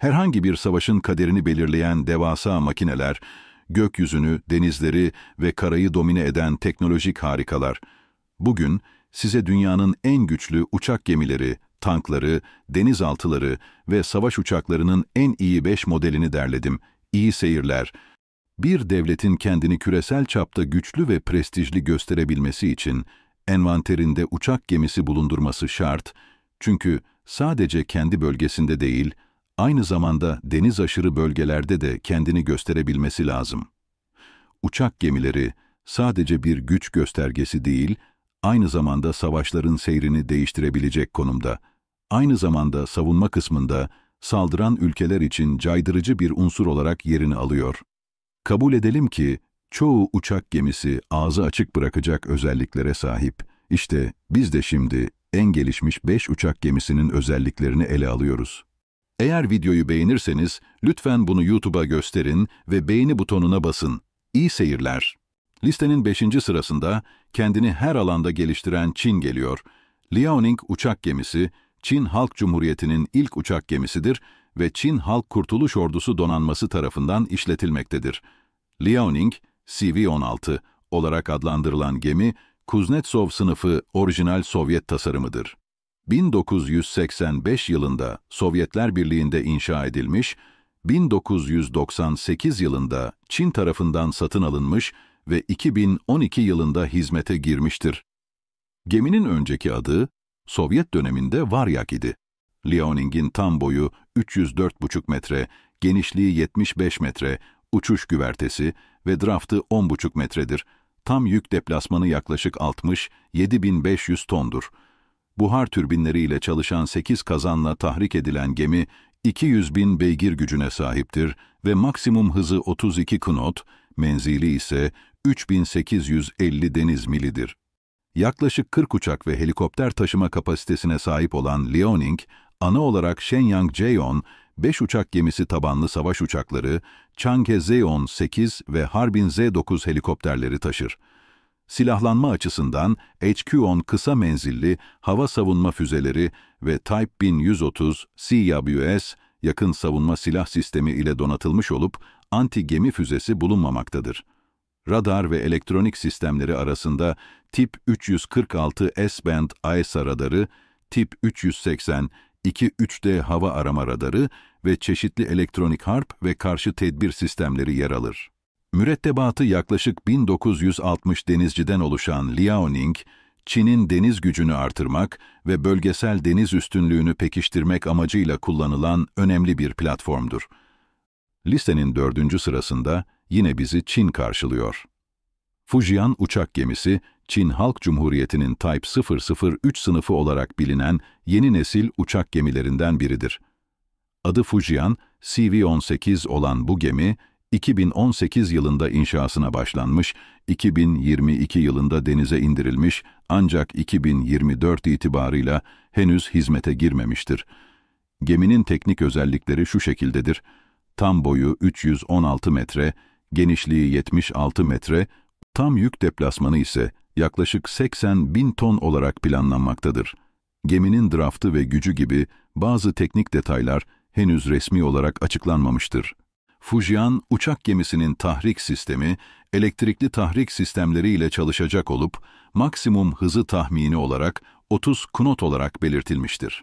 Herhangi bir savaşın kaderini belirleyen devasa makineler, gökyüzünü, denizleri ve karayı domine eden teknolojik harikalar, bugün size dünyanın en güçlü uçak gemileri, tankları, denizaltıları ve savaş uçaklarının en iyi 5 modelini derledim. İyi seyirler. Bir devletin kendini küresel çapta güçlü ve prestijli gösterebilmesi için envanterinde uçak gemisi bulundurması şart, çünkü sadece kendi bölgesinde değil, aynı zamanda deniz aşırı bölgelerde de kendini gösterebilmesi lazım. Uçak gemileri sadece bir güç göstergesi değil, aynı zamanda savaşların seyrini değiştirebilecek konumda, aynı zamanda savunma kısmında saldıran ülkeler için caydırıcı bir unsur olarak yerini alıyor. Kabul edelim ki çoğu uçak gemisi ağzı açık bırakacak özelliklere sahip. İşte biz de şimdi en gelişmiş 5 uçak gemisinin özelliklerini ele alıyoruz. Eğer videoyu beğenirseniz lütfen bunu YouTube'a gösterin ve beğeni butonuna basın. İyi seyirler. Listenin 5. sırasında kendini her alanda geliştiren Çin geliyor. Liaoning uçak gemisi, Çin Halk Cumhuriyeti'nin ilk uçak gemisidir ve Çin Halk Kurtuluş Ordusu donanması tarafından işletilmektedir. Liaoning, CV-16 olarak adlandırılan gemi, Kuznetsov sınıfı orijinal Sovyet tasarımıdır. 1985 yılında Sovyetler Birliği'nde inşa edilmiş, 1998 yılında Çin tarafından satın alınmış ve 2012 yılında hizmete girmiştir. Geminin önceki adı Sovyet döneminde Varyak idi. Liaoning'in tam boyu 304,5 metre, genişliği 75 metre, uçuş güvertesi ve draftı 10,5 metredir. Tam yük deplasmanı yaklaşık 60, 7500 tondur buhar türbinleriyle çalışan 8 kazanla tahrik edilen gemi 200 bin beygir gücüne sahiptir ve maksimum hızı 32 knot, menzili ise 3850 deniz milidir. Yaklaşık 40 uçak ve helikopter taşıma kapasitesine sahip olan Liaoning, ana olarak Shenyang Jeon, 5 uçak gemisi tabanlı savaş uçakları, Changhe Zeon 8 ve Harbin Z9 helikopterleri taşır silahlanma açısından HQ-10 kısa menzilli hava savunma füzeleri ve Type 1130 CWS yakın savunma silah sistemi ile donatılmış olup anti-gemi füzesi bulunmamaktadır. Radar ve elektronik sistemleri arasında Tip 346 S-band AESA radarı, Tip 380 2-3D hava arama radarı ve çeşitli elektronik harp ve karşı tedbir sistemleri yer alır. Mürettebatı yaklaşık 1960 denizciden oluşan Liaoning, Çin'in deniz gücünü artırmak ve bölgesel deniz üstünlüğünü pekiştirmek amacıyla kullanılan önemli bir platformdur. Listenin dördüncü sırasında yine bizi Çin karşılıyor. Fujian uçak gemisi, Çin Halk Cumhuriyeti'nin Type 003 sınıfı olarak bilinen yeni nesil uçak gemilerinden biridir. Adı Fujian, CV-18 olan bu gemi, 2018 yılında inşasına başlanmış, 2022 yılında denize indirilmiş ancak 2024 itibarıyla henüz hizmete girmemiştir. Geminin teknik özellikleri şu şekildedir. Tam boyu 316 metre, genişliği 76 metre, tam yük deplasmanı ise yaklaşık 80 bin ton olarak planlanmaktadır. Geminin draftı ve gücü gibi bazı teknik detaylar henüz resmi olarak açıklanmamıştır. Fujian uçak gemisinin tahrik sistemi, elektrikli tahrik sistemleri ile çalışacak olup, maksimum hızı tahmini olarak 30 knot olarak belirtilmiştir.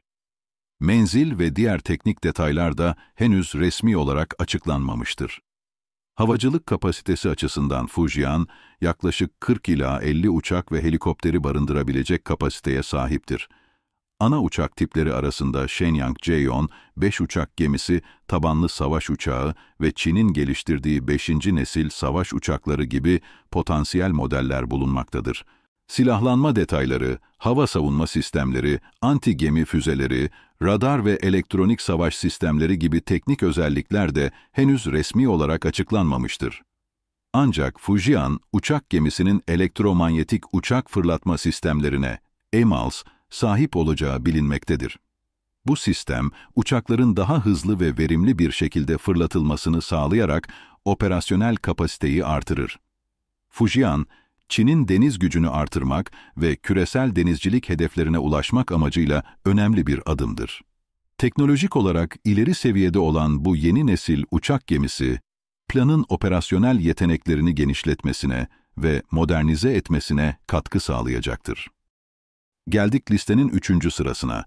Menzil ve diğer teknik detaylar da henüz resmi olarak açıklanmamıştır. Havacılık kapasitesi açısından Fujian, yaklaşık 40 ila 50 uçak ve helikopteri barındırabilecek kapasiteye sahiptir. Ana uçak tipleri arasında Shenyang J-10, 5 uçak gemisi, tabanlı savaş uçağı ve Çin'in geliştirdiği 5. nesil savaş uçakları gibi potansiyel modeller bulunmaktadır. Silahlanma detayları, hava savunma sistemleri, anti gemi füzeleri, radar ve elektronik savaş sistemleri gibi teknik özellikler de henüz resmi olarak açıklanmamıştır. Ancak Fujian, uçak gemisinin elektromanyetik uçak fırlatma sistemlerine, EMALS, sahip olacağı bilinmektedir. Bu sistem, uçakların daha hızlı ve verimli bir şekilde fırlatılmasını sağlayarak operasyonel kapasiteyi artırır. Fujian, Çin'in deniz gücünü artırmak ve küresel denizcilik hedeflerine ulaşmak amacıyla önemli bir adımdır. Teknolojik olarak ileri seviyede olan bu yeni nesil uçak gemisi, planın operasyonel yeteneklerini genişletmesine ve modernize etmesine katkı sağlayacaktır. Geldik listenin üçüncü sırasına.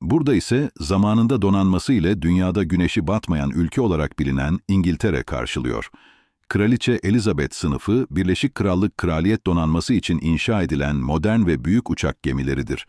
Burada ise zamanında donanması ile dünyada güneşi batmayan ülke olarak bilinen İngiltere karşılıyor. Kraliçe Elizabeth sınıfı, Birleşik Krallık Kraliyet Donanması için inşa edilen modern ve büyük uçak gemileridir.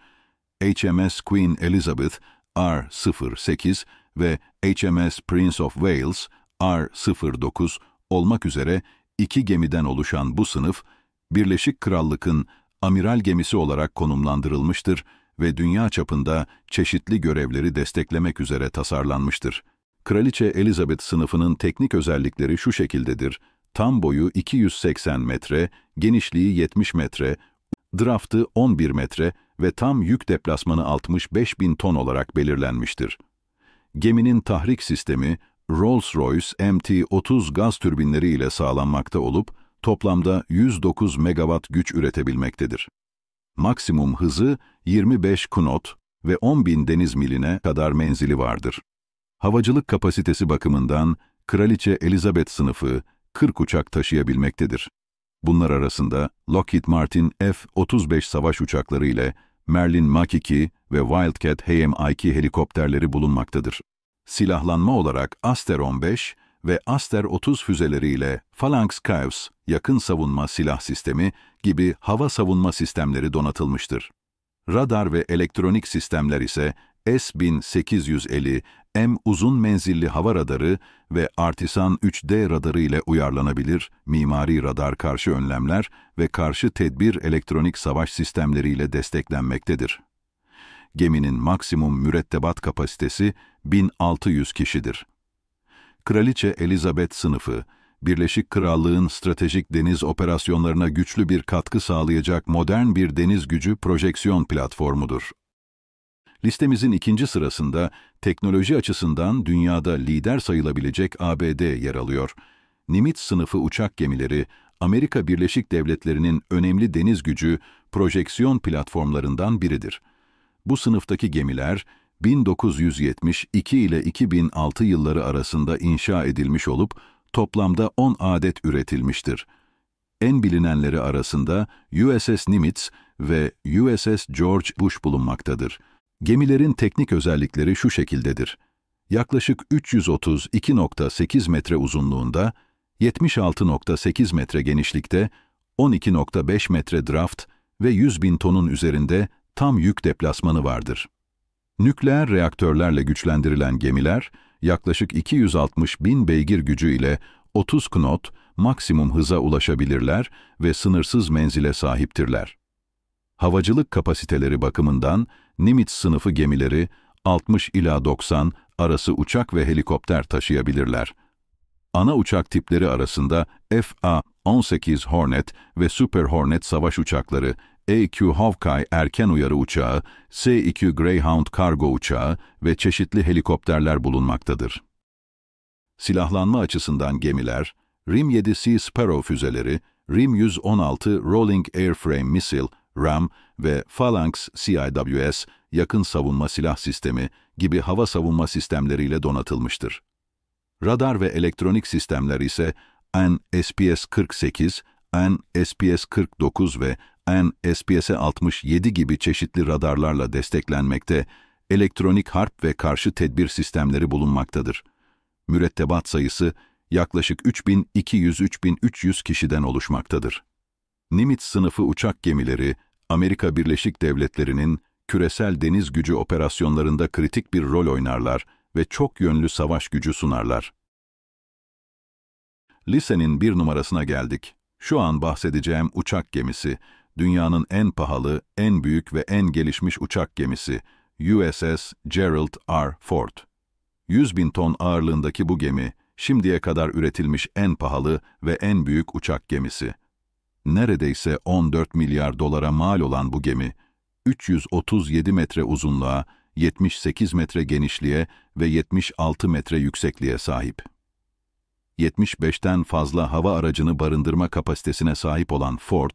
HMS Queen Elizabeth R08 ve HMS Prince of Wales R09 olmak üzere iki gemiden oluşan bu sınıf, Birleşik Krallık'ın amiral gemisi olarak konumlandırılmıştır ve dünya çapında çeşitli görevleri desteklemek üzere tasarlanmıştır. Kraliçe Elizabeth sınıfının teknik özellikleri şu şekildedir. Tam boyu 280 metre, genişliği 70 metre, draftı 11 metre ve tam yük deplasmanı 65 bin ton olarak belirlenmiştir. Geminin tahrik sistemi Rolls-Royce MT-30 gaz türbinleri ile sağlanmakta olup, toplamda 109 megawatt güç üretebilmektedir. Maksimum hızı 25 knot ve 10.000 deniz miline kadar menzili vardır. Havacılık kapasitesi bakımından Kraliçe Elizabeth sınıfı 40 uçak taşıyabilmektedir. Bunlar arasında Lockheed Martin F-35 savaş uçakları ile Merlin Mach 2 ve Wildcat HM-2 helikopterleri bulunmaktadır. Silahlanma olarak Aster 15, ve Aster 30 füzeleriyle Phalanx Cavs yakın savunma silah sistemi gibi hava savunma sistemleri donatılmıştır. Radar ve elektronik sistemler ise S-1850 M uzun menzilli hava radarı ve Artisan 3D radarı ile uyarlanabilir mimari radar karşı önlemler ve karşı tedbir elektronik savaş sistemleriyle desteklenmektedir. Geminin maksimum mürettebat kapasitesi 1600 kişidir. Kraliçe Elizabeth sınıfı, Birleşik Krallığın stratejik deniz operasyonlarına güçlü bir katkı sağlayacak modern bir deniz gücü projeksiyon platformudur. Listemizin ikinci sırasında teknoloji açısından dünyada lider sayılabilecek ABD yer alıyor. Nimitz sınıfı uçak gemileri, Amerika Birleşik Devletleri'nin önemli deniz gücü projeksiyon platformlarından biridir. Bu sınıftaki gemiler, 1972 ile 2006 yılları arasında inşa edilmiş olup toplamda 10 adet üretilmiştir. En bilinenleri arasında USS Nimitz ve USS George Bush bulunmaktadır. Gemilerin teknik özellikleri şu şekildedir. Yaklaşık 332.8 metre uzunluğunda, 76.8 metre genişlikte, 12.5 metre draft ve 100 bin tonun üzerinde tam yük deplasmanı vardır. Nükleer reaktörlerle güçlendirilen gemiler, yaklaşık 260 bin beygir gücü ile 30 knot maksimum hıza ulaşabilirler ve sınırsız menzile sahiptirler. Havacılık kapasiteleri bakımından Nimitz sınıfı gemileri 60 ila 90 arası uçak ve helikopter taşıyabilirler. Ana uçak tipleri arasında FA-18 Hornet ve Super Hornet savaş uçakları AQ e Hawkeye erken uyarı uçağı, S2 Greyhound kargo uçağı ve çeşitli helikopterler bulunmaktadır. Silahlanma açısından gemiler, RIM-7C Sparrow füzeleri, RIM-116 Rolling Airframe Missile, RAM ve Phalanx CIWS yakın savunma silah sistemi gibi hava savunma sistemleriyle donatılmıştır. Radar ve elektronik sistemler ise AN SPS-48, AN SPS-49 ve AN-SPS'e 67 gibi çeşitli radarlarla desteklenmekte, elektronik harp ve karşı tedbir sistemleri bulunmaktadır. Mürettebat sayısı yaklaşık 3200-3300 kişiden oluşmaktadır. Nimitz sınıfı uçak gemileri, Amerika Birleşik Devletleri'nin küresel deniz gücü operasyonlarında kritik bir rol oynarlar ve çok yönlü savaş gücü sunarlar. Lisenin bir numarasına geldik. Şu an bahsedeceğim uçak gemisi, dünyanın en pahalı, en büyük ve en gelişmiş uçak gemisi USS Gerald R. Ford. 100 bin ton ağırlığındaki bu gemi, şimdiye kadar üretilmiş en pahalı ve en büyük uçak gemisi. Neredeyse 14 milyar dolara mal olan bu gemi, 337 metre uzunluğa, 78 metre genişliğe ve 76 metre yüksekliğe sahip. 75'ten fazla hava aracını barındırma kapasitesine sahip olan Ford,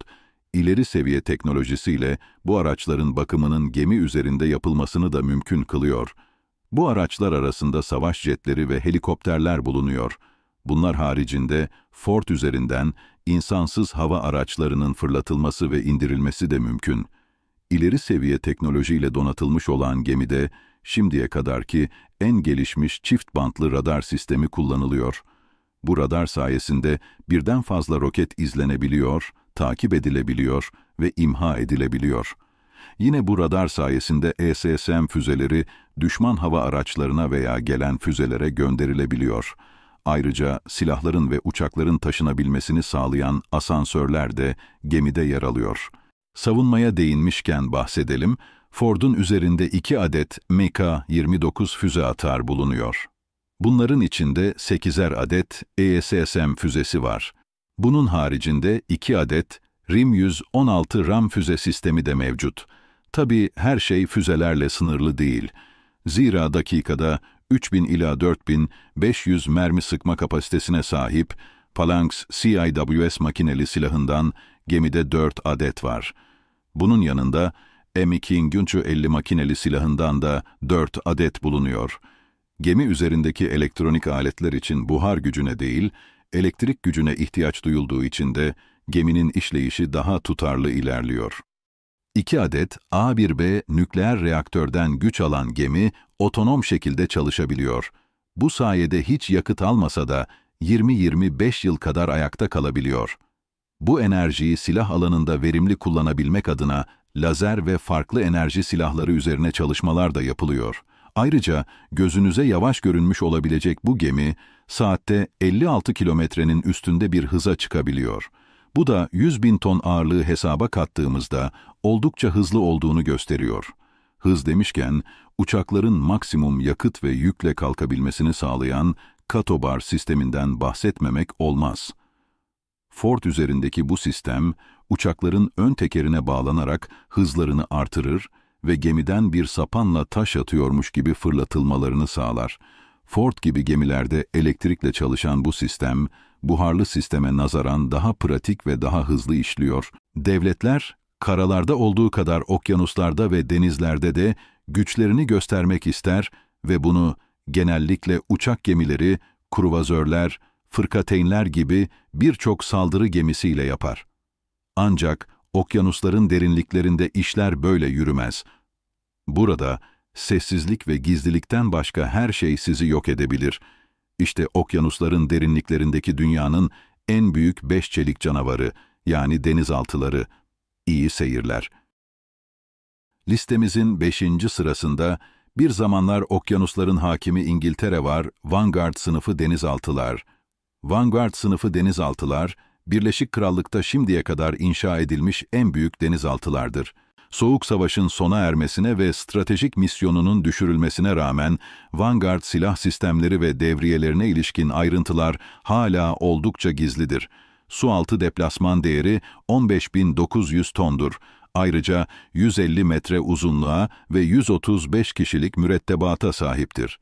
ileri seviye teknolojisiyle bu araçların bakımının gemi üzerinde yapılmasını da mümkün kılıyor. Bu araçlar arasında savaş jetleri ve helikopterler bulunuyor. Bunlar haricinde Ford üzerinden insansız hava araçlarının fırlatılması ve indirilmesi de mümkün. İleri seviye teknolojiyle donatılmış olan gemide şimdiye kadarki en gelişmiş çift bantlı radar sistemi kullanılıyor. Bu radar sayesinde birden fazla roket izlenebiliyor, takip edilebiliyor ve imha edilebiliyor. Yine bu radar sayesinde ESSM füzeleri düşman hava araçlarına veya gelen füzelere gönderilebiliyor. Ayrıca silahların ve uçakların taşınabilmesini sağlayan asansörler de gemide yer alıyor. Savunmaya değinmişken bahsedelim, Ford'un üzerinde iki adet MK-29 füze atar bulunuyor. Bunların içinde 8'er adet ESSM füzesi var. Bunun haricinde 2 adet RIM-116 RAM füze sistemi de mevcut. Tabi her şey füzelerle sınırlı değil. Zira dakikada 3000 ila 4500 mermi sıkma kapasitesine sahip Palanx CIWS makineli silahından gemide 4 adet var. Bunun yanında M2 Günçü 50 makineli silahından da 4 adet bulunuyor. Gemi üzerindeki elektronik aletler için buhar gücüne değil, elektrik gücüne ihtiyaç duyulduğu için de geminin işleyişi daha tutarlı ilerliyor. 2 adet A1B nükleer reaktörden güç alan gemi otonom şekilde çalışabiliyor. Bu sayede hiç yakıt almasa da 20-25 yıl kadar ayakta kalabiliyor. Bu enerjiyi silah alanında verimli kullanabilmek adına lazer ve farklı enerji silahları üzerine çalışmalar da yapılıyor. Ayrıca gözünüze yavaş görünmüş olabilecek bu gemi, saatte 56 kilometrenin üstünde bir hıza çıkabiliyor. Bu da 100 bin ton ağırlığı hesaba kattığımızda oldukça hızlı olduğunu gösteriyor. Hız demişken, uçakların maksimum yakıt ve yükle kalkabilmesini sağlayan katobar sisteminden bahsetmemek olmaz. Ford üzerindeki bu sistem, uçakların ön tekerine bağlanarak hızlarını artırır ve gemiden bir sapanla taş atıyormuş gibi fırlatılmalarını sağlar. Ford gibi gemilerde elektrikle çalışan bu sistem, buharlı sisteme nazaran daha pratik ve daha hızlı işliyor. Devletler, karalarda olduğu kadar okyanuslarda ve denizlerde de güçlerini göstermek ister ve bunu genellikle uçak gemileri, kruvazörler, fırkateynler gibi birçok saldırı gemisiyle yapar. Ancak okyanusların derinliklerinde işler böyle yürümez. Burada sessizlik ve gizlilikten başka her şey sizi yok edebilir. İşte okyanusların derinliklerindeki dünyanın en büyük beş çelik canavarı, yani denizaltıları. İyi seyirler. Listemizin beşinci sırasında bir zamanlar okyanusların hakimi İngiltere var, Vanguard sınıfı denizaltılar. Vanguard sınıfı denizaltılar, Birleşik Krallık'ta şimdiye kadar inşa edilmiş en büyük denizaltılardır. Soğuk Savaş'ın sona ermesine ve stratejik misyonunun düşürülmesine rağmen Vanguard silah sistemleri ve devriyelerine ilişkin ayrıntılar hala oldukça gizlidir. Sualtı deplasman değeri 15.900 tondur. Ayrıca 150 metre uzunluğa ve 135 kişilik mürettebata sahiptir.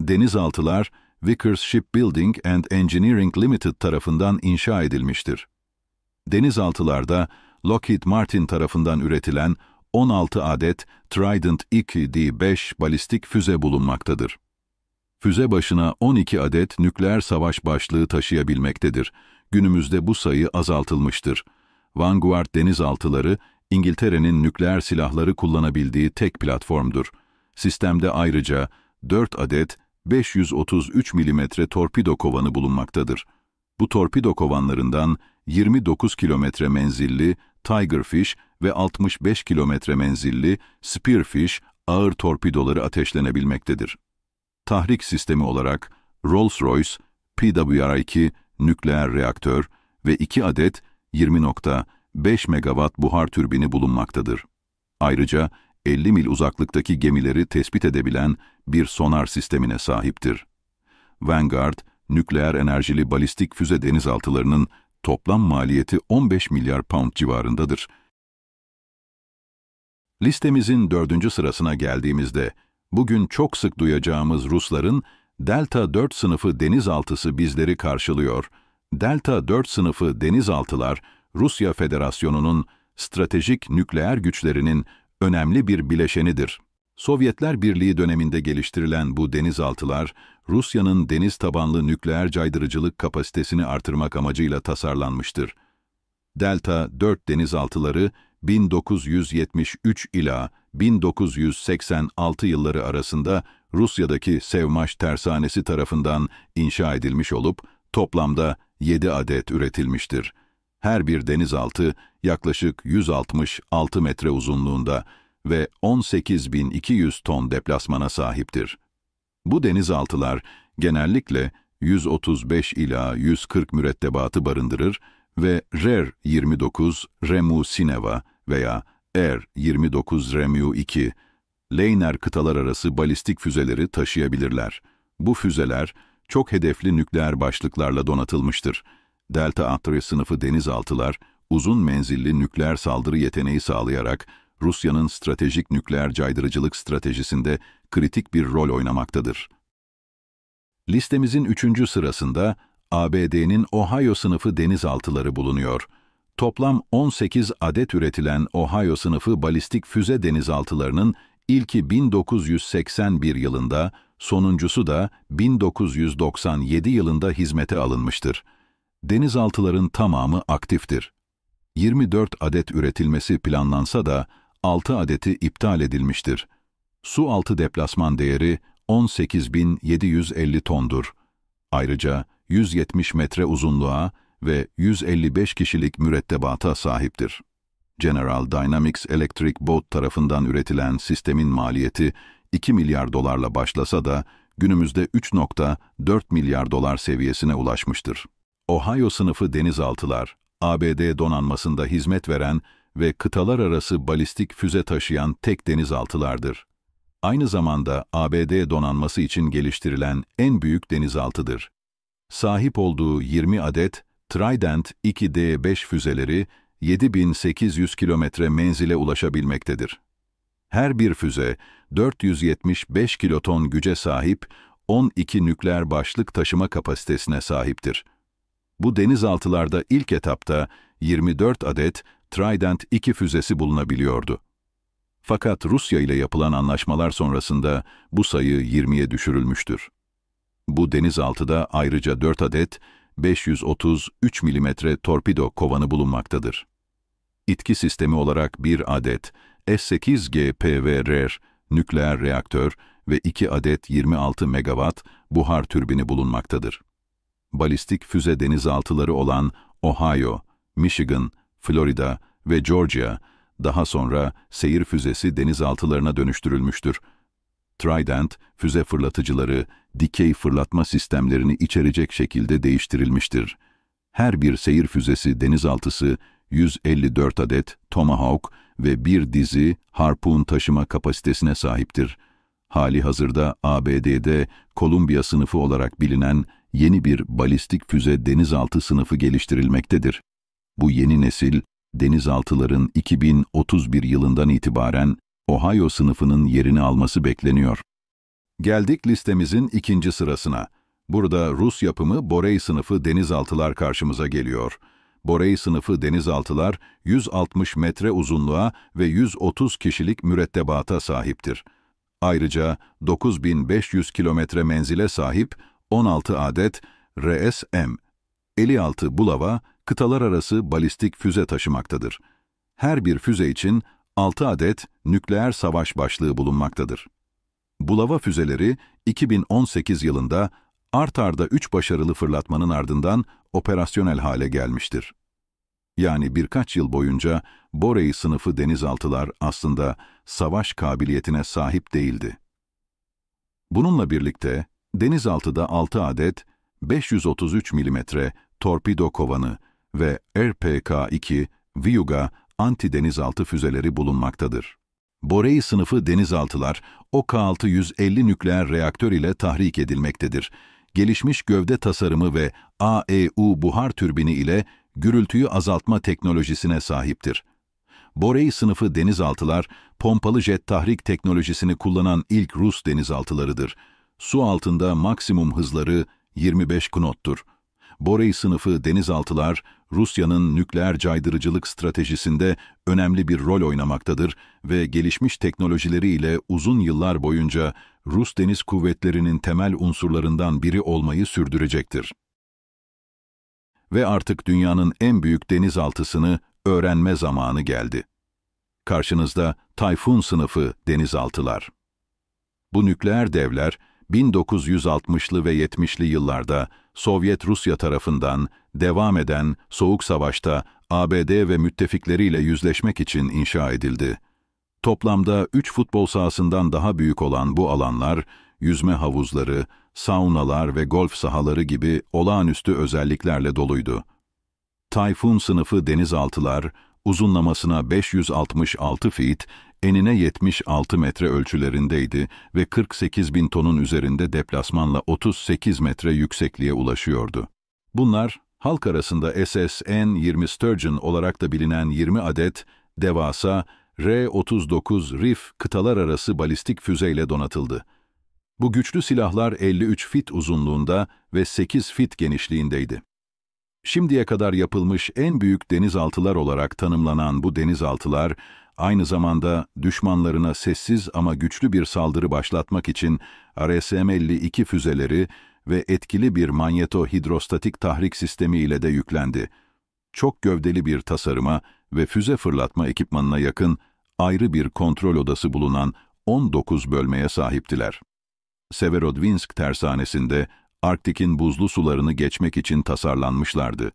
Denizaltılar, Vickers Shipbuilding and Engineering Limited tarafından inşa edilmiştir. Denizaltılarda Lockheed Martin tarafından üretilen 16 adet Trident 2D5 balistik füze bulunmaktadır. Füze başına 12 adet nükleer savaş başlığı taşıyabilmektedir. Günümüzde bu sayı azaltılmıştır. Vanguard denizaltıları, İngiltere'nin nükleer silahları kullanabildiği tek platformdur. Sistemde ayrıca 4 adet 533 mm torpido kovanı bulunmaktadır. Bu torpido kovanlarından 29 kilometre menzilli Tigerfish ve 65 kilometre menzilli Spearfish ağır torpidoları ateşlenebilmektedir. Tahrik sistemi olarak Rolls-Royce, PWR-2 nükleer reaktör ve 2 adet 20.5 MW buhar türbini bulunmaktadır. Ayrıca 50 mil uzaklıktaki gemileri tespit edebilen bir sonar sistemine sahiptir. Vanguard, nükleer enerjili balistik füze denizaltılarının toplam maliyeti 15 milyar pound civarındadır. Listemizin dördüncü sırasına geldiğimizde, bugün çok sık duyacağımız Rusların Delta 4 sınıfı denizaltısı bizleri karşılıyor. Delta 4 sınıfı denizaltılar, Rusya Federasyonu'nun stratejik nükleer güçlerinin önemli bir bileşenidir. Sovyetler Birliği döneminde geliştirilen bu denizaltılar, Rusya'nın deniz tabanlı nükleer caydırıcılık kapasitesini artırmak amacıyla tasarlanmıştır. Delta 4 denizaltıları 1973 ila 1986 yılları arasında Rusya'daki Sevmaş Tersanesi tarafından inşa edilmiş olup toplamda 7 adet üretilmiştir. Her bir denizaltı yaklaşık 166 metre uzunluğunda ve 18.200 ton deplasmana sahiptir. Bu denizaltılar genellikle 135 ila 140 mürettebatı barındırır ve RER 29 Remu Sineva veya r er 29 Remu 2 Leyner kıtalar arası balistik füzeleri taşıyabilirler. Bu füzeler çok hedefli nükleer başlıklarla donatılmıştır. Delta Atrya sınıfı denizaltılar, uzun menzilli nükleer saldırı yeteneği sağlayarak Rusya'nın stratejik nükleer caydırıcılık stratejisinde kritik bir rol oynamaktadır. Listemizin üçüncü sırasında ABD'nin Ohio sınıfı denizaltıları bulunuyor. Toplam 18 adet üretilen Ohio sınıfı balistik füze denizaltılarının ilki 1981 yılında, sonuncusu da 1997 yılında hizmete alınmıştır denizaltıların tamamı aktiftir. 24 adet üretilmesi planlansa da 6 adeti iptal edilmiştir. Su altı deplasman değeri 18.750 tondur. Ayrıca 170 metre uzunluğa ve 155 kişilik mürettebata sahiptir. General Dynamics Electric Boat tarafından üretilen sistemin maliyeti 2 milyar dolarla başlasa da günümüzde 3.4 milyar dolar seviyesine ulaşmıştır. Ohio sınıfı denizaltılar, ABD donanmasında hizmet veren ve kıtalar arası balistik füze taşıyan tek denizaltılardır. Aynı zamanda ABD donanması için geliştirilen en büyük denizaltıdır. Sahip olduğu 20 adet Trident 2D5 füzeleri 7800 kilometre menzile ulaşabilmektedir. Her bir füze 475 kiloton güce sahip 12 nükleer başlık taşıma kapasitesine sahiptir. Bu denizaltılarda ilk etapta 24 adet Trident 2 füzesi bulunabiliyordu. Fakat Rusya ile yapılan anlaşmalar sonrasında bu sayı 20'ye düşürülmüştür. Bu denizaltıda ayrıca 4 adet 533 mm torpido kovanı bulunmaktadır. İtki sistemi olarak bir adet S8GPVR nükleer reaktör ve 2 adet 26 MW buhar türbini bulunmaktadır balistik füze denizaltıları olan Ohio, Michigan, Florida ve Georgia, daha sonra seyir füzesi denizaltılarına dönüştürülmüştür. Trident, füze fırlatıcıları, dikey fırlatma sistemlerini içerecek şekilde değiştirilmiştir. Her bir seyir füzesi denizaltısı 154 adet Tomahawk ve bir dizi harpun taşıma kapasitesine sahiptir. Hali hazırda ABD'de Columbia sınıfı olarak bilinen yeni bir balistik füze denizaltı sınıfı geliştirilmektedir. Bu yeni nesil, denizaltıların 2031 yılından itibaren Ohio sınıfının yerini alması bekleniyor. Geldik listemizin ikinci sırasına. Burada Rus yapımı Borey sınıfı denizaltılar karşımıza geliyor. Borey sınıfı denizaltılar 160 metre uzunluğa ve 130 kişilik mürettebata sahiptir. Ayrıca 9500 kilometre menzile sahip 16 adet RSM, 56 Bulava, kıtalar arası balistik füze taşımaktadır. Her bir füze için 6 adet nükleer savaş başlığı bulunmaktadır. Bulava füzeleri 2018 yılında art arda 3 başarılı fırlatmanın ardından operasyonel hale gelmiştir. Yani birkaç yıl boyunca Borey sınıfı denizaltılar aslında savaş kabiliyetine sahip değildi. Bununla birlikte denizaltıda 6 adet 533 mm torpido kovanı ve RPK-2 Viyuga anti-denizaltı füzeleri bulunmaktadır. Borei sınıfı denizaltılar OK-650 nükleer reaktör ile tahrik edilmektedir. Gelişmiş gövde tasarımı ve AEU buhar türbini ile gürültüyü azaltma teknolojisine sahiptir. Borei sınıfı denizaltılar, pompalı jet tahrik teknolojisini kullanan ilk Rus denizaltılarıdır. Su altında maksimum hızları 25 knottur. Borey sınıfı denizaltılar, Rusya'nın nükleer caydırıcılık stratejisinde önemli bir rol oynamaktadır ve gelişmiş teknolojileriyle uzun yıllar boyunca Rus Deniz Kuvvetleri'nin temel unsurlarından biri olmayı sürdürecektir. Ve artık dünyanın en büyük denizaltısını öğrenme zamanı geldi. Karşınızda Tayfun sınıfı denizaltılar. Bu nükleer devler, 1960'lı ve 70'li yıllarda Sovyet Rusya tarafından devam eden Soğuk Savaş'ta ABD ve müttefikleriyle yüzleşmek için inşa edildi. Toplamda 3 futbol sahasından daha büyük olan bu alanlar, yüzme havuzları, saunalar ve golf sahaları gibi olağanüstü özelliklerle doluydu. Tayfun sınıfı denizaltılar, uzunlamasına 566 feet, enine 76 metre ölçülerindeydi ve 48 bin tonun üzerinde deplasmanla 38 metre yüksekliğe ulaşıyordu. Bunlar, halk arasında SSN-20 Sturgeon olarak da bilinen 20 adet devasa R-39 RIF kıtalar arası balistik füzeyle donatıldı. Bu güçlü silahlar 53 fit uzunluğunda ve 8 fit genişliğindeydi. Şimdiye kadar yapılmış en büyük denizaltılar olarak tanımlanan bu denizaltılar, aynı zamanda düşmanlarına sessiz ama güçlü bir saldırı başlatmak için RSM-52 füzeleri ve etkili bir manyeto-hidrostatik tahrik sistemi ile de yüklendi. Çok gövdeli bir tasarıma ve füze fırlatma ekipmanına yakın ayrı bir kontrol odası bulunan 19 bölmeye sahiptiler. Severodvinsk tersanesinde Arktik'in buzlu sularını geçmek için tasarlanmışlardı.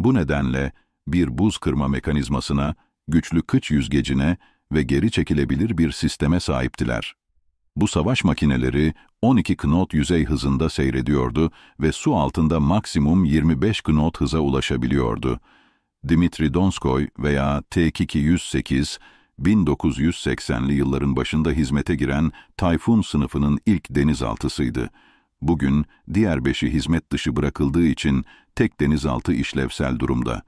Bu nedenle bir buz kırma mekanizmasına güçlü kıç yüzgecine ve geri çekilebilir bir sisteme sahiptiler. Bu savaş makineleri 12 knot yüzey hızında seyrediyordu ve su altında maksimum 25 knot hıza ulaşabiliyordu. Dimitri Donskoy veya T-208, 1980'li yılların başında hizmete giren Tayfun sınıfının ilk denizaltısıydı. Bugün diğer beşi hizmet dışı bırakıldığı için tek denizaltı işlevsel durumda.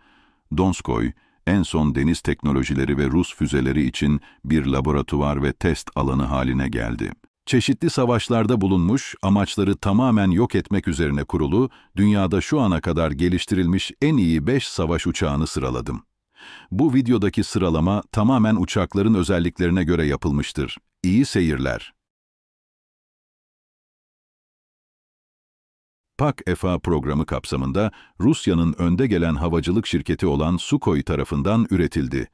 Donskoy, en son deniz teknolojileri ve Rus füzeleri için bir laboratuvar ve test alanı haline geldi. Çeşitli savaşlarda bulunmuş, amaçları tamamen yok etmek üzerine kurulu, dünyada şu ana kadar geliştirilmiş en iyi 5 savaş uçağını sıraladım. Bu videodaki sıralama tamamen uçakların özelliklerine göre yapılmıştır. İyi seyirler. PAK-EFA programı kapsamında Rusya'nın önde gelen havacılık şirketi olan Sukhoi tarafından üretildi.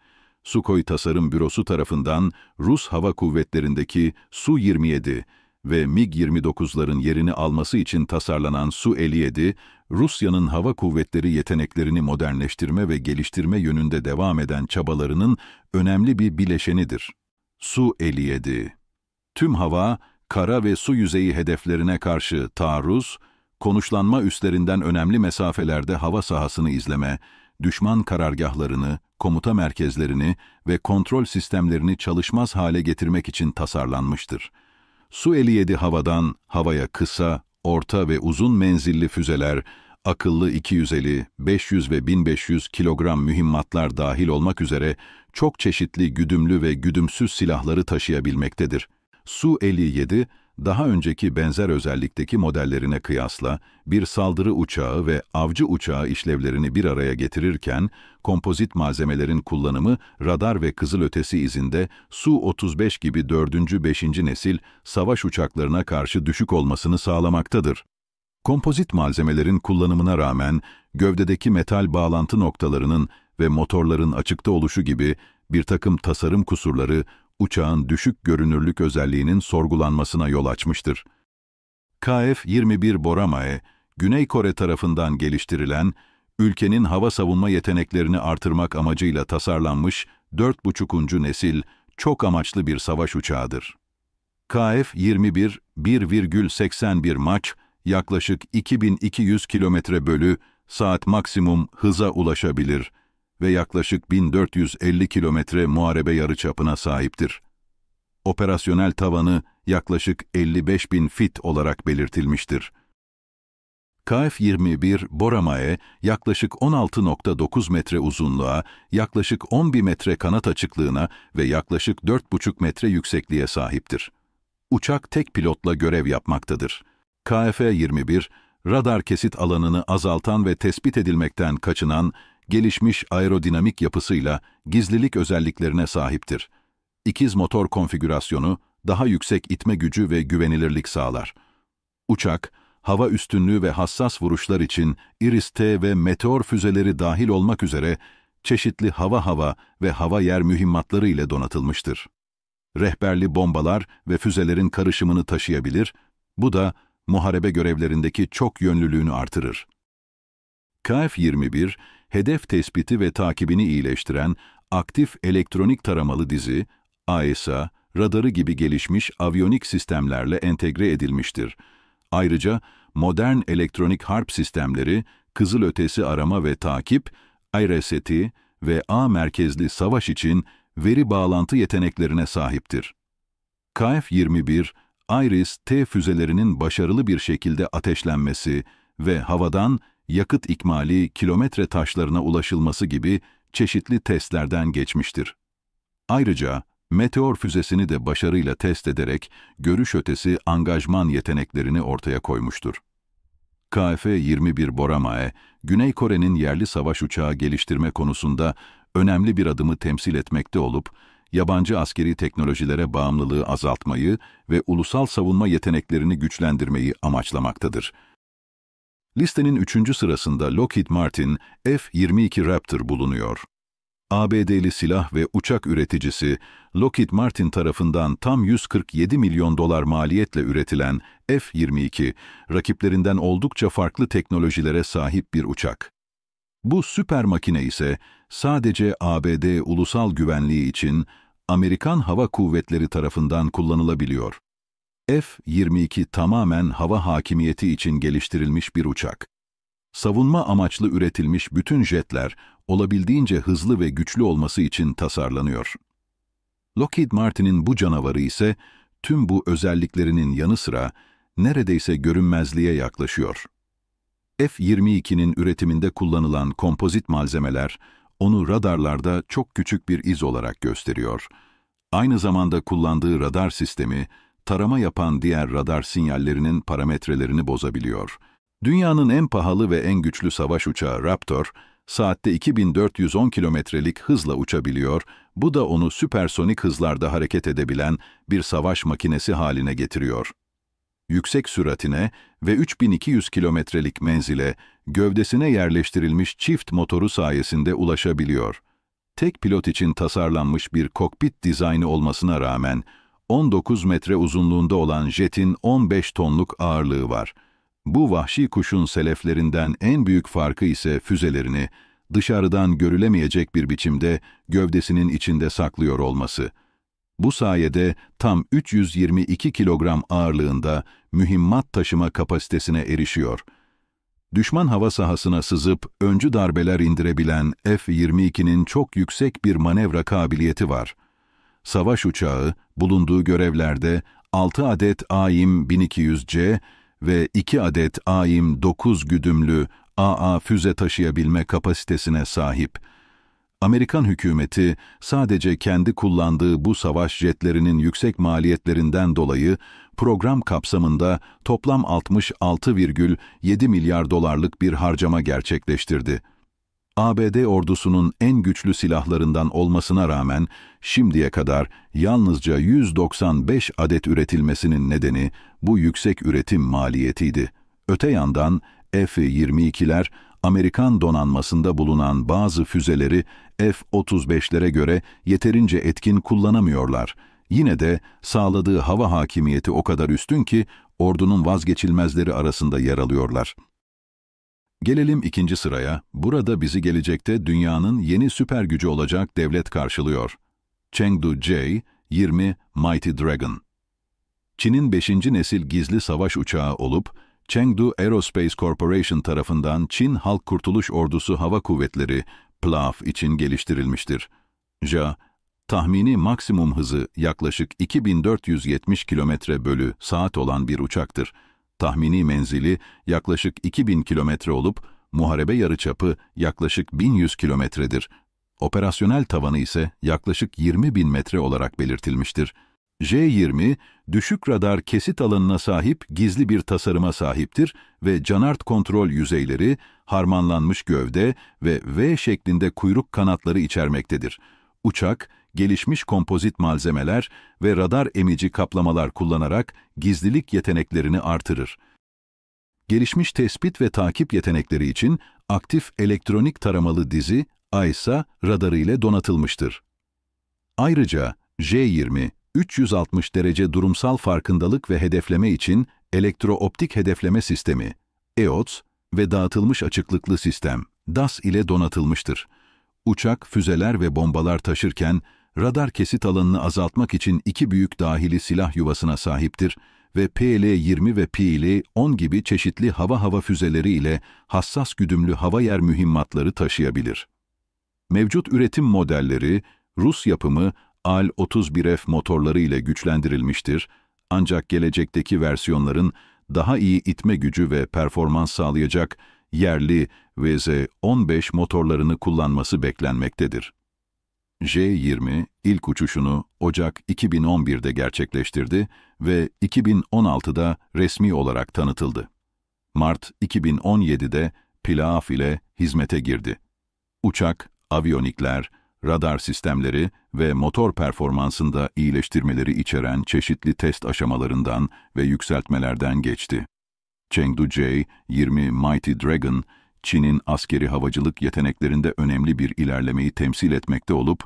Sukhoi Tasarım Bürosu tarafından Rus Hava Kuvvetleri'ndeki Su-27 ve MiG-29'ların yerini alması için tasarlanan Su-57, Rusya'nın hava kuvvetleri yeteneklerini modernleştirme ve geliştirme yönünde devam eden çabalarının önemli bir bileşenidir. Su-57 Tüm hava, kara ve su yüzeyi hedeflerine karşı taarruz, konuşlanma üstlerinden önemli mesafelerde hava sahasını izleme, düşman karargahlarını, komuta merkezlerini ve kontrol sistemlerini çalışmaz hale getirmek için tasarlanmıştır. Su-57 havadan havaya kısa, orta ve uzun menzilli füzeler, akıllı 250, 500 ve 1500 kilogram mühimmatlar dahil olmak üzere çok çeşitli güdümlü ve güdümsüz silahları taşıyabilmektedir. Su-57, daha önceki benzer özellikteki modellerine kıyasla bir saldırı uçağı ve avcı uçağı işlevlerini bir araya getirirken, kompozit malzemelerin kullanımı radar ve kızılötesi izinde Su-35 gibi 4. 5. nesil savaş uçaklarına karşı düşük olmasını sağlamaktadır. Kompozit malzemelerin kullanımına rağmen gövdedeki metal bağlantı noktalarının ve motorların açıkta oluşu gibi bir takım tasarım kusurları uçağın düşük görünürlük özelliğinin sorgulanmasına yol açmıştır. KF-21 Boramae, Güney Kore tarafından geliştirilen, ülkenin hava savunma yeteneklerini artırmak amacıyla tasarlanmış 4.5. nesil çok amaçlı bir savaş uçağıdır. KF-21 1,81 maç, yaklaşık 2200 km bölü saat maksimum hıza ulaşabilir ve yaklaşık 1450 kilometre muharebe yarıçapına sahiptir. Operasyonel tavanı yaklaşık 55 bin fit olarak belirtilmiştir. KF-21 Boramae yaklaşık 16.9 metre uzunluğa, yaklaşık 11 metre kanat açıklığına ve yaklaşık 4,5 metre yüksekliğe sahiptir. Uçak tek pilotla görev yapmaktadır. KF-21, radar kesit alanını azaltan ve tespit edilmekten kaçınan gelişmiş aerodinamik yapısıyla gizlilik özelliklerine sahiptir. İkiz motor konfigürasyonu daha yüksek itme gücü ve güvenilirlik sağlar. Uçak, hava üstünlüğü ve hassas vuruşlar için Iris-T ve meteor füzeleri dahil olmak üzere çeşitli hava hava ve hava yer mühimmatları ile donatılmıştır. Rehberli bombalar ve füzelerin karışımını taşıyabilir, bu da muharebe görevlerindeki çok yönlülüğünü artırır. KF-21, hedef tespiti ve takibini iyileştiren aktif elektronik taramalı dizi, AESA, e radarı gibi gelişmiş aviyonik sistemlerle entegre edilmiştir. Ayrıca modern elektronik harp sistemleri, kızılötesi arama ve takip, (IRST) ve A merkezli savaş için veri bağlantı yeteneklerine sahiptir. KF-21, IRIS-T füzelerinin başarılı bir şekilde ateşlenmesi ve havadan yakıt ikmali, kilometre taşlarına ulaşılması gibi çeşitli testlerden geçmiştir. Ayrıca meteor füzesini de başarıyla test ederek görüş ötesi angajman yeteneklerini ortaya koymuştur. KF-21 Boramae, Güney Kore'nin yerli savaş uçağı geliştirme konusunda önemli bir adımı temsil etmekte olup, yabancı askeri teknolojilere bağımlılığı azaltmayı ve ulusal savunma yeteneklerini güçlendirmeyi amaçlamaktadır. Listenin üçüncü sırasında Lockheed Martin F-22 Raptor bulunuyor. ABD'li silah ve uçak üreticisi Lockheed Martin tarafından tam 147 milyon dolar maliyetle üretilen F-22, rakiplerinden oldukça farklı teknolojilere sahip bir uçak. Bu süper makine ise sadece ABD ulusal güvenliği için Amerikan Hava Kuvvetleri tarafından kullanılabiliyor. F-22 tamamen hava hakimiyeti için geliştirilmiş bir uçak. Savunma amaçlı üretilmiş bütün jetler olabildiğince hızlı ve güçlü olması için tasarlanıyor. Lockheed Martin'in bu canavarı ise tüm bu özelliklerinin yanı sıra neredeyse görünmezliğe yaklaşıyor. F-22'nin üretiminde kullanılan kompozit malzemeler onu radarlarda çok küçük bir iz olarak gösteriyor. Aynı zamanda kullandığı radar sistemi tarama yapan diğer radar sinyallerinin parametrelerini bozabiliyor. Dünyanın en pahalı ve en güçlü savaş uçağı Raptor, saatte 2410 kilometrelik hızla uçabiliyor, bu da onu süpersonik hızlarda hareket edebilen bir savaş makinesi haline getiriyor. Yüksek süratine ve 3200 kilometrelik menzile gövdesine yerleştirilmiş çift motoru sayesinde ulaşabiliyor. Tek pilot için tasarlanmış bir kokpit dizaynı olmasına rağmen 19 metre uzunluğunda olan jetin 15 tonluk ağırlığı var. Bu vahşi kuşun seleflerinden en büyük farkı ise füzelerini dışarıdan görülemeyecek bir biçimde gövdesinin içinde saklıyor olması. Bu sayede tam 322 kilogram ağırlığında mühimmat taşıma kapasitesine erişiyor. Düşman hava sahasına sızıp öncü darbeler indirebilen F-22'nin çok yüksek bir manevra kabiliyeti var savaş uçağı, bulunduğu görevlerde 6 adet AIM 1200C ve 2 adet AIM 9 güdümlü AA füze taşıyabilme kapasitesine sahip. Amerikan hükümeti sadece kendi kullandığı bu savaş jetlerinin yüksek maliyetlerinden dolayı program kapsamında toplam 66,7 milyar dolarlık bir harcama gerçekleştirdi. ABD ordusunun en güçlü silahlarından olmasına rağmen şimdiye kadar yalnızca 195 adet üretilmesinin nedeni bu yüksek üretim maliyetiydi. Öte yandan F-22'ler Amerikan donanmasında bulunan bazı füzeleri F-35'lere göre yeterince etkin kullanamıyorlar. Yine de sağladığı hava hakimiyeti o kadar üstün ki ordunun vazgeçilmezleri arasında yer alıyorlar. Gelelim ikinci sıraya. Burada bizi gelecekte dünyanın yeni süper gücü olacak devlet karşılıyor. Chengdu J-20 Mighty Dragon. Çin'in 5. nesil gizli savaş uçağı olup, Chengdu Aerospace Corporation tarafından Çin Halk Kurtuluş Ordusu Hava Kuvvetleri PLAF için geliştirilmiştir. JA, tahmini maksimum hızı yaklaşık 2470 km bölü saat olan bir uçaktır. Tahmini menzili yaklaşık 2000 kilometre olup muharebe yarıçapı yaklaşık 1100 kilometredir. Operasyonel tavanı ise yaklaşık 20 bin metre olarak belirtilmiştir. J-20, düşük radar kesit alanına sahip gizli bir tasarıma sahiptir ve canart kontrol yüzeyleri, harmanlanmış gövde ve V şeklinde kuyruk kanatları içermektedir. Uçak, gelişmiş kompozit malzemeler ve radar emici kaplamalar kullanarak gizlilik yeteneklerini artırır. Gelişmiş tespit ve takip yetenekleri için aktif elektronik taramalı dizi AISA radarı ile donatılmıştır. Ayrıca J20, 360 derece durumsal farkındalık ve hedefleme için elektrooptik hedefleme sistemi, EOTS ve dağıtılmış açıklıklı sistem, DAS ile donatılmıştır. Uçak, füzeler ve bombalar taşırken radar kesit alanını azaltmak için iki büyük dahili silah yuvasına sahiptir ve PL-20 ve PL-10 gibi çeşitli hava-hava füzeleri ile hassas güdümlü hava-yer mühimmatları taşıyabilir. Mevcut üretim modelleri, Rus yapımı AL-31F motorları ile güçlendirilmiştir, ancak gelecekteki versiyonların daha iyi itme gücü ve performans sağlayacak yerli VZ-15 motorlarını kullanması beklenmektedir. J-20 ilk uçuşunu Ocak 2011'de gerçekleştirdi ve 2016'da resmi olarak tanıtıldı. Mart 2017'de Pilaf ile hizmete girdi. Uçak, aviyonikler, radar sistemleri ve motor performansında iyileştirmeleri içeren çeşitli test aşamalarından ve yükseltmelerden geçti. Chengdu J-20 Mighty Dragon, Çin'in askeri havacılık yeteneklerinde önemli bir ilerlemeyi temsil etmekte olup,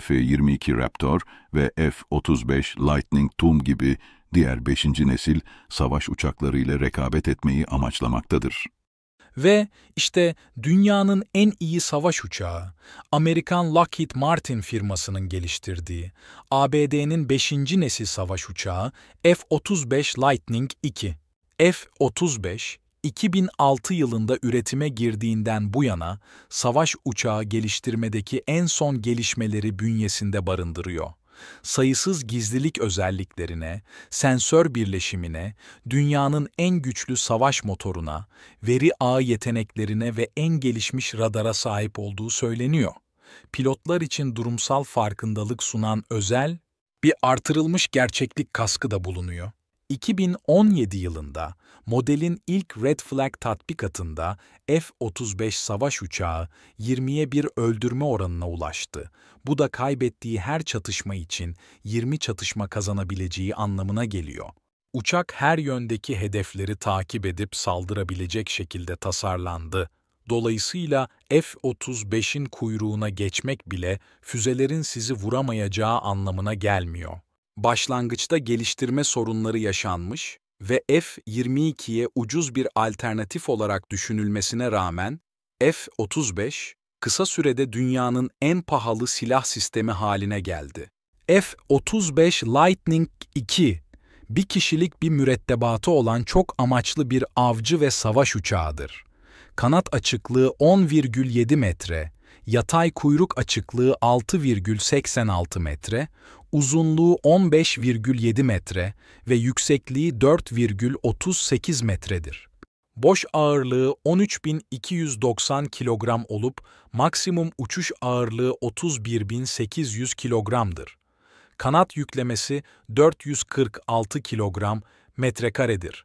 F-22 Raptor ve F-35 Lightning Tomb gibi diğer 5. nesil savaş uçakları ile rekabet etmeyi amaçlamaktadır. Ve işte dünyanın en iyi savaş uçağı, Amerikan Lockheed Martin firmasının geliştirdiği, ABD'nin 5. nesil savaş uçağı F-35 Lightning II. F-35, 2006 yılında üretime girdiğinden bu yana savaş uçağı geliştirmedeki en son gelişmeleri bünyesinde barındırıyor. Sayısız gizlilik özelliklerine, sensör birleşimine, dünyanın en güçlü savaş motoruna, veri ağ yeteneklerine ve en gelişmiş radara sahip olduğu söyleniyor. Pilotlar için durumsal farkındalık sunan özel bir artırılmış gerçeklik kaskı da bulunuyor. 2017 yılında modelin ilk Red Flag tatbikatında F-35 savaş uçağı 20'ye bir öldürme oranına ulaştı. Bu da kaybettiği her çatışma için 20 çatışma kazanabileceği anlamına geliyor. Uçak her yöndeki hedefleri takip edip saldırabilecek şekilde tasarlandı. Dolayısıyla F-35'in kuyruğuna geçmek bile füzelerin sizi vuramayacağı anlamına gelmiyor başlangıçta geliştirme sorunları yaşanmış ve F-22'ye ucuz bir alternatif olarak düşünülmesine rağmen F-35 kısa sürede dünyanın en pahalı silah sistemi haline geldi. F-35 Lightning II bir kişilik bir mürettebatı olan çok amaçlı bir avcı ve savaş uçağıdır. Kanat açıklığı 10,7 metre, yatay kuyruk açıklığı 6,86 metre, uzunluğu 15,7 metre ve yüksekliği 4,38 metredir. Boş ağırlığı 13.290 kilogram olup maksimum uçuş ağırlığı 31.800 kilogramdır. Kanat yüklemesi 446 kilogram metrekaredir.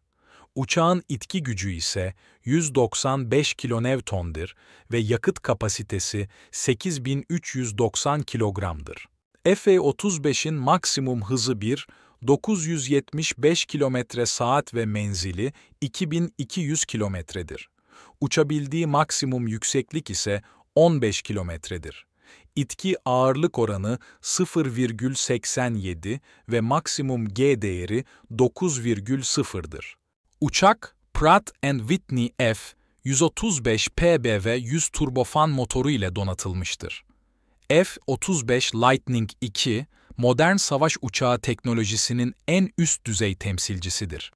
Uçağın itki gücü ise 195 kilonevtondir ve yakıt kapasitesi 8390 kilogramdır. F-35'in e maksimum hızı 1, 975 km saat ve menzili 2200 km'dir. Uçabildiği maksimum yükseklik ise 15 km'dir. İtki ağırlık oranı 0,87 ve maksimum G değeri 9,0'dır. Uçak Pratt Whitney F-135 PBV 100 turbofan motoru ile donatılmıştır. F-35 Lightning II, modern savaş uçağı teknolojisinin en üst düzey temsilcisidir.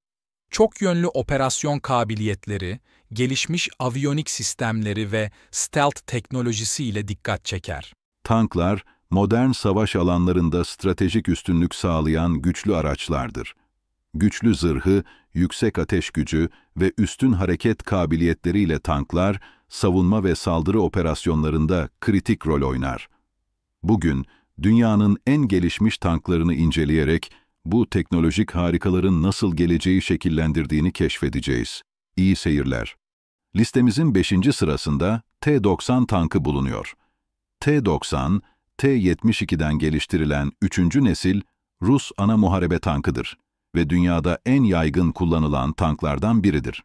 Çok yönlü operasyon kabiliyetleri, gelişmiş aviyonik sistemleri ve stealth teknolojisi ile dikkat çeker. Tanklar, modern savaş alanlarında stratejik üstünlük sağlayan güçlü araçlardır. Güçlü zırhı, yüksek ateş gücü ve üstün hareket kabiliyetleriyle tanklar, savunma ve saldırı operasyonlarında kritik rol oynar. Bugün dünyanın en gelişmiş tanklarını inceleyerek bu teknolojik harikaların nasıl geleceği şekillendirdiğini keşfedeceğiz. İyi seyirler. Listemizin 5. sırasında T-90 tankı bulunuyor. T-90, T-72'den geliştirilen 3. nesil Rus ana muharebe tankıdır ve dünyada en yaygın kullanılan tanklardan biridir.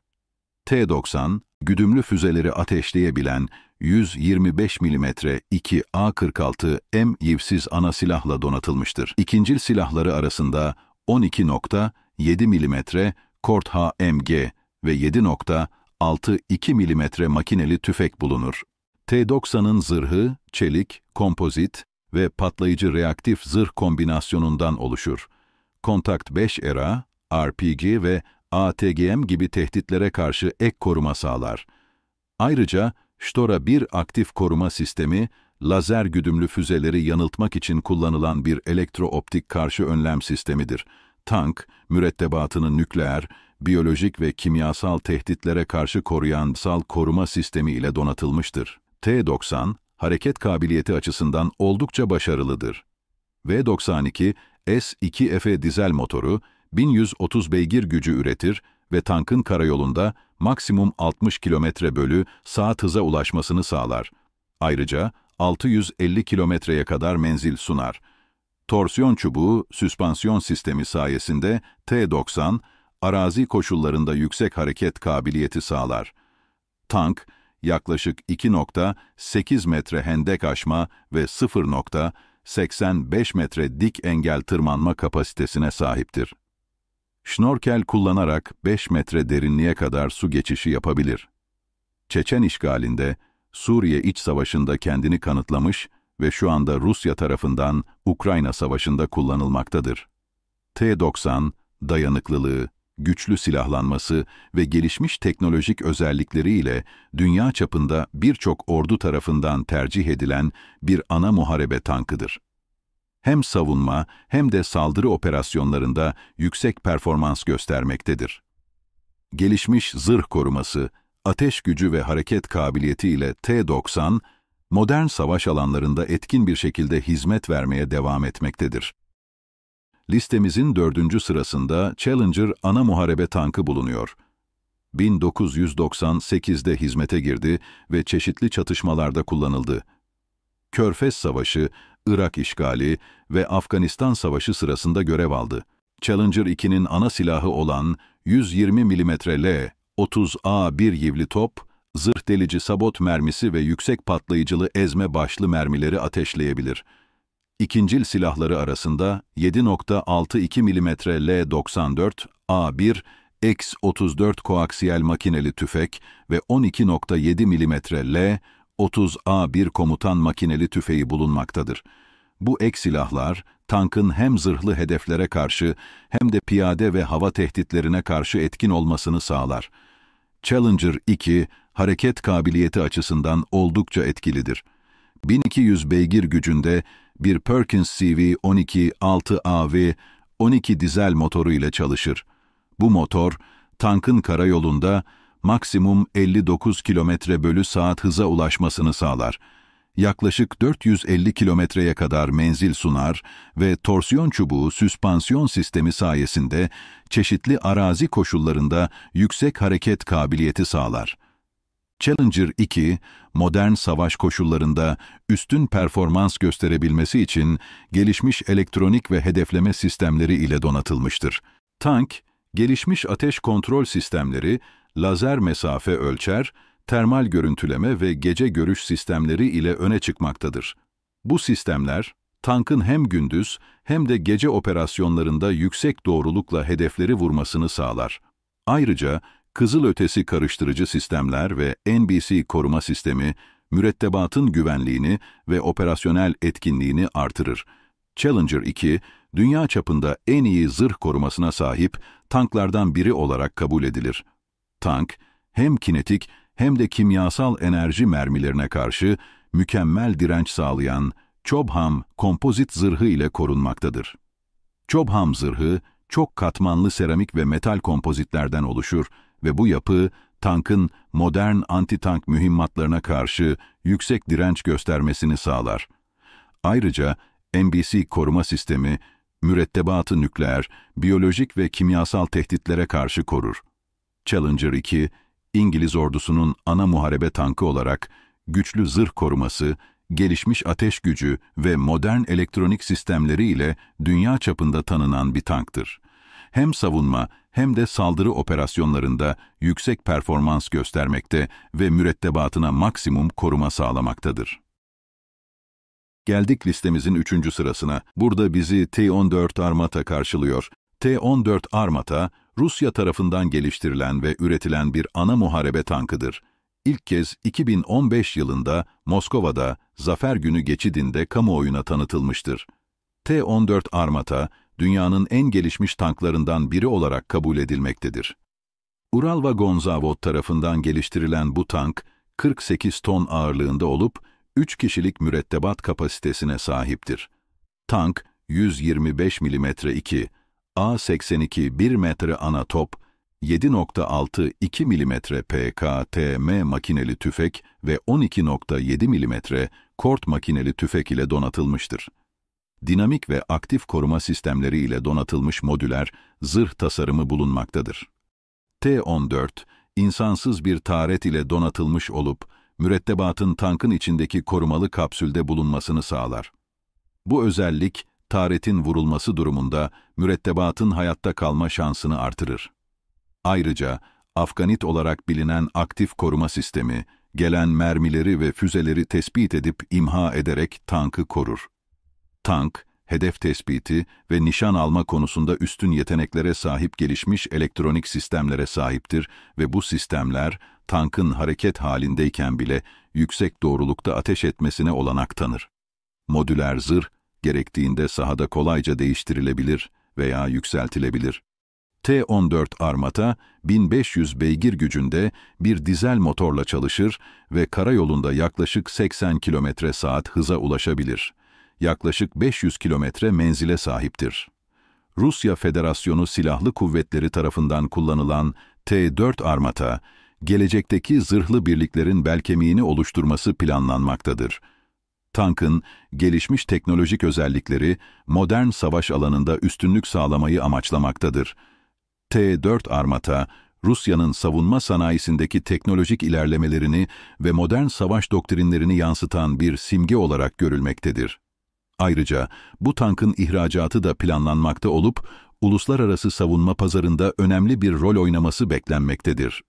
T-90, güdümlü füzeleri ateşleyebilen 125 mm 2A46 M yivsiz ana silahla donatılmıştır. İkincil silahları arasında 12.7 mm Kort HMG ve 7.62 mm makineli tüfek bulunur. T-90'ın zırhı, çelik, kompozit ve patlayıcı reaktif zırh kombinasyonundan oluşur. Kontakt 5 ERA, RPG ve ATGM gibi tehditlere karşı ek koruma sağlar. Ayrıca Ştora 1 aktif koruma sistemi, lazer güdümlü füzeleri yanıltmak için kullanılan bir elektrooptik karşı önlem sistemidir. Tank, mürettebatını nükleer, biyolojik ve kimyasal tehditlere karşı koruyan sal koruma sistemi ile donatılmıştır. T-90, hareket kabiliyeti açısından oldukça başarılıdır. V-92, S-2F dizel motoru, 1130 beygir gücü üretir ve tankın karayolunda maksimum 60 km bölü saat hıza ulaşmasını sağlar. Ayrıca 650 kilometreye kadar menzil sunar. Torsiyon çubuğu süspansiyon sistemi sayesinde T-90, arazi koşullarında yüksek hareket kabiliyeti sağlar. Tank, yaklaşık 2.8 metre hendek aşma ve 0.85 metre dik engel tırmanma kapasitesine sahiptir. Şnorkel kullanarak 5 metre derinliğe kadar su geçişi yapabilir. Çeçen işgalinde, Suriye iç savaşında kendini kanıtlamış ve şu anda Rusya tarafından Ukrayna savaşında kullanılmaktadır. T-90, dayanıklılığı, güçlü silahlanması ve gelişmiş teknolojik özellikleriyle dünya çapında birçok ordu tarafından tercih edilen bir ana muharebe tankıdır hem savunma hem de saldırı operasyonlarında yüksek performans göstermektedir. Gelişmiş zırh koruması, ateş gücü ve hareket kabiliyeti ile T-90, modern savaş alanlarında etkin bir şekilde hizmet vermeye devam etmektedir. Listemizin dördüncü sırasında Challenger ana muharebe tankı bulunuyor. 1998'de hizmete girdi ve çeşitli çatışmalarda kullanıldı. Körfez Savaşı Irak işgali ve Afganistan Savaşı sırasında görev aldı. Challenger 2'nin ana silahı olan 120 mm L-30A1 yivli top, zırh delici sabot mermisi ve yüksek patlayıcılı ezme başlı mermileri ateşleyebilir. İkincil silahları arasında 7.62 mm L-94 A1 X-34 koaksiyel makineli tüfek ve 12.7 mm L 30A1 komutan makineli tüfeği bulunmaktadır. Bu ek silahlar, tankın hem zırhlı hedeflere karşı hem de piyade ve hava tehditlerine karşı etkin olmasını sağlar. Challenger 2, hareket kabiliyeti açısından oldukça etkilidir. 1200 beygir gücünde bir Perkins CV-12 6AV 12 dizel motoru ile çalışır. Bu motor, tankın karayolunda maksimum 59 km bölü saat hıza ulaşmasını sağlar. Yaklaşık 450 kilometreye kadar menzil sunar ve torsiyon çubuğu süspansiyon sistemi sayesinde çeşitli arazi koşullarında yüksek hareket kabiliyeti sağlar. Challenger 2, modern savaş koşullarında üstün performans gösterebilmesi için gelişmiş elektronik ve hedefleme sistemleri ile donatılmıştır. Tank, gelişmiş ateş kontrol sistemleri, lazer mesafe ölçer, termal görüntüleme ve gece görüş sistemleri ile öne çıkmaktadır. Bu sistemler, tankın hem gündüz hem de gece operasyonlarında yüksek doğrulukla hedefleri vurmasını sağlar. Ayrıca kızılötesi karıştırıcı sistemler ve NBC koruma sistemi mürettebatın güvenliğini ve operasyonel etkinliğini artırır. Challenger 2, dünya çapında en iyi zırh korumasına sahip tanklardan biri olarak kabul edilir tank hem kinetik hem de kimyasal enerji mermilerine karşı mükemmel direnç sağlayan Çobham kompozit zırhı ile korunmaktadır. Çobham zırhı çok katmanlı seramik ve metal kompozitlerden oluşur ve bu yapı tankın modern anti-tank mühimmatlarına karşı yüksek direnç göstermesini sağlar. Ayrıca NBC koruma sistemi mürettebatı nükleer, biyolojik ve kimyasal tehditlere karşı korur. Challenger 2, İngiliz ordusunun ana muharebe tankı olarak güçlü zırh koruması, gelişmiş ateş gücü ve modern elektronik sistemleri ile dünya çapında tanınan bir tanktır. Hem savunma hem de saldırı operasyonlarında yüksek performans göstermekte ve mürettebatına maksimum koruma sağlamaktadır. Geldik listemizin üçüncü sırasına. Burada bizi T-14 Armata karşılıyor. T-14 Armata, Rusya tarafından geliştirilen ve üretilen bir ana muharebe tankıdır. İlk kez 2015 yılında Moskova'da Zafer Günü geçidinde kamuoyuna tanıtılmıştır. T-14 Armata, dünyanın en gelişmiş tanklarından biri olarak kabul edilmektedir. Uralva Gonzavod tarafından geliştirilen bu tank, 48 ton ağırlığında olup 3 kişilik mürettebat kapasitesine sahiptir. Tank, 125 mm 2, A82 1 metre ana top, 7.6-2 mm PKTM makineli tüfek ve 12.7 mm kort makineli tüfek ile donatılmıştır. Dinamik ve aktif koruma sistemleri ile donatılmış modüler zırh tasarımı bulunmaktadır. T-14, insansız bir taret ile donatılmış olup, mürettebatın tankın içindeki korumalı kapsülde bulunmasını sağlar. Bu özellik, taretin vurulması durumunda mürettebatın hayatta kalma şansını artırır. Ayrıca Afganit olarak bilinen aktif koruma sistemi, gelen mermileri ve füzeleri tespit edip imha ederek tankı korur. Tank, hedef tespiti ve nişan alma konusunda üstün yeteneklere sahip gelişmiş elektronik sistemlere sahiptir ve bu sistemler tankın hareket halindeyken bile yüksek doğrulukta ateş etmesine olanak tanır. Modüler zırh, gerektiğinde sahada kolayca değiştirilebilir veya yükseltilebilir. T-14 Armata 1500 beygir gücünde bir dizel motorla çalışır ve karayolunda yaklaşık 80 km saat hıza ulaşabilir. Yaklaşık 500 kilometre menzile sahiptir. Rusya Federasyonu Silahlı Kuvvetleri tarafından kullanılan T-4 Armata, gelecekteki zırhlı birliklerin belkemiğini oluşturması planlanmaktadır. Tankın gelişmiş teknolojik özellikleri modern savaş alanında üstünlük sağlamayı amaçlamaktadır. T-4 Armata, Rusya'nın savunma sanayisindeki teknolojik ilerlemelerini ve modern savaş doktrinlerini yansıtan bir simge olarak görülmektedir. Ayrıca bu tankın ihracatı da planlanmakta olup, uluslararası savunma pazarında önemli bir rol oynaması beklenmektedir.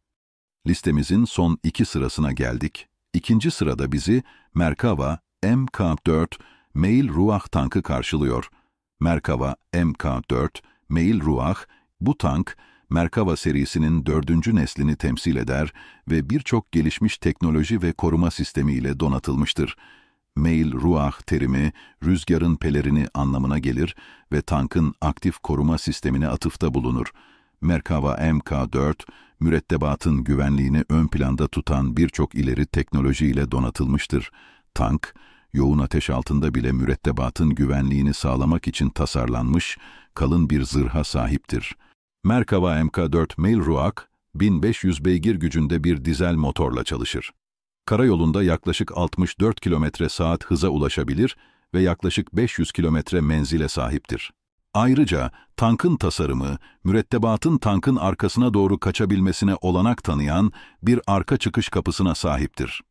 Listemizin son iki sırasına geldik. İkinci sırada bizi Merkava, MK4 Mail Ruah tankı karşılıyor. Merkava MK4 Mail Ruah, bu tank Merkava serisinin dördüncü neslini temsil eder ve birçok gelişmiş teknoloji ve koruma sistemi ile donatılmıştır. Mail ruah terimi rüzgarın pelerini anlamına gelir ve tankın aktif koruma sistemine atıfta bulunur. Merkava MK4, mürettebatın güvenliğini ön planda tutan birçok ileri teknoloji ile donatılmıştır. Tank, yoğun ateş altında bile mürettebatın güvenliğini sağlamak için tasarlanmış kalın bir zırha sahiptir. Merkava MK4 Mailruak, 1500 beygir gücünde bir dizel motorla çalışır. Karayolunda yaklaşık 64 km saat hıza ulaşabilir ve yaklaşık 500 km menzile sahiptir. Ayrıca tankın tasarımı, mürettebatın tankın arkasına doğru kaçabilmesine olanak tanıyan bir arka çıkış kapısına sahiptir.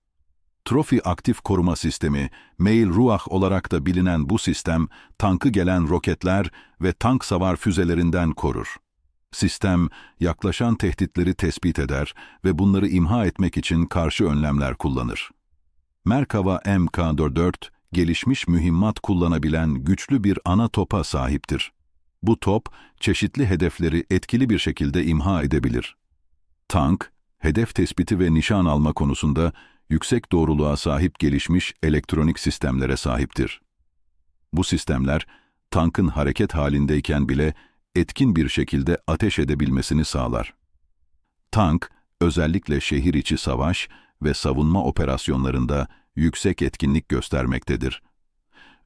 Trophy aktif koruma sistemi, Mail Ruach olarak da bilinen bu sistem, tankı gelen roketler ve tank savar füzelerinden korur. Sistem, yaklaşan tehditleri tespit eder ve bunları imha etmek için karşı önlemler kullanır. Merkava MK-44, gelişmiş mühimmat kullanabilen güçlü bir ana topa sahiptir. Bu top, çeşitli hedefleri etkili bir şekilde imha edebilir. Tank, hedef tespiti ve nişan alma konusunda yüksek doğruluğa sahip gelişmiş elektronik sistemlere sahiptir. Bu sistemler, tankın hareket halindeyken bile etkin bir şekilde ateş edebilmesini sağlar. Tank, özellikle şehir içi savaş ve savunma operasyonlarında yüksek etkinlik göstermektedir.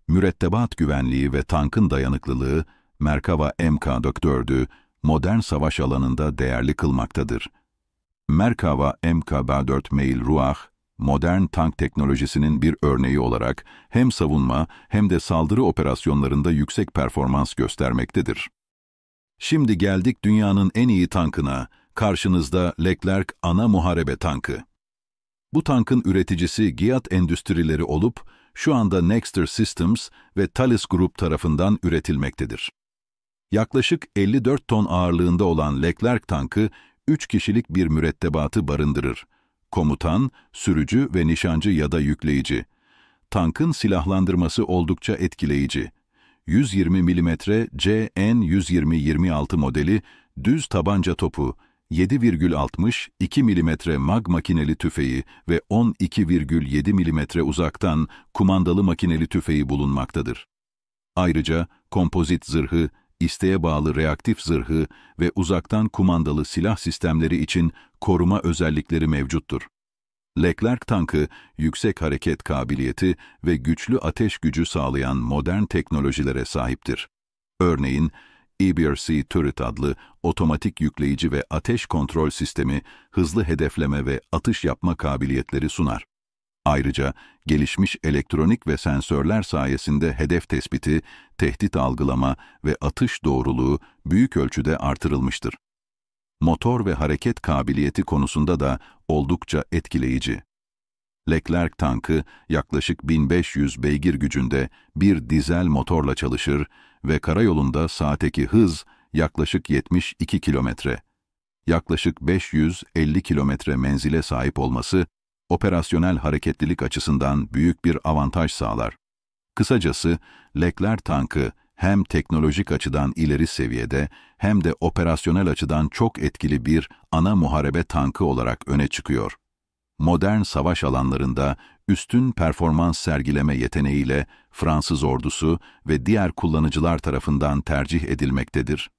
Mürettebat güvenliği ve tankın dayanıklılığı, Merkava MK4'ü modern savaş alanında değerli kılmaktadır. Merkava mk 4 Mail Ruach, modern tank teknolojisinin bir örneği olarak hem savunma hem de saldırı operasyonlarında yüksek performans göstermektedir. Şimdi geldik dünyanın en iyi tankına, karşınızda Leclerc ana muharebe tankı. Bu tankın üreticisi Giat Endüstrileri olup, şu anda Nexter Systems ve Thales Group tarafından üretilmektedir. Yaklaşık 54 ton ağırlığında olan Leclerc tankı, 3 kişilik bir mürettebatı barındırır komutan, sürücü ve nişancı ya da yükleyici. Tankın silahlandırması oldukça etkileyici. 120 mm CN-120-26 modeli düz tabanca topu, 7,60, 2 mm mag makineli tüfeği ve 12,7 mm uzaktan kumandalı makineli tüfeği bulunmaktadır. Ayrıca kompozit zırhı isteğe bağlı reaktif zırhı ve uzaktan kumandalı silah sistemleri için koruma özellikleri mevcuttur. Leclerc tankı, yüksek hareket kabiliyeti ve güçlü ateş gücü sağlayan modern teknolojilere sahiptir. Örneğin, EBRC Turret adlı otomatik yükleyici ve ateş kontrol sistemi hızlı hedefleme ve atış yapma kabiliyetleri sunar. Ayrıca gelişmiş elektronik ve sensörler sayesinde hedef tespiti, tehdit algılama ve atış doğruluğu büyük ölçüde artırılmıştır. Motor ve hareket kabiliyeti konusunda da oldukça etkileyici. Leclerc tankı yaklaşık 1500 beygir gücünde bir dizel motorla çalışır ve karayolunda saateki hız yaklaşık 72 kilometre. Yaklaşık 550 kilometre menzile sahip olması operasyonel hareketlilik açısından büyük bir avantaj sağlar. Kısacası, Leclerc tankı hem teknolojik açıdan ileri seviyede hem de operasyonel açıdan çok etkili bir ana muharebe tankı olarak öne çıkıyor. Modern savaş alanlarında üstün performans sergileme yeteneğiyle Fransız ordusu ve diğer kullanıcılar tarafından tercih edilmektedir.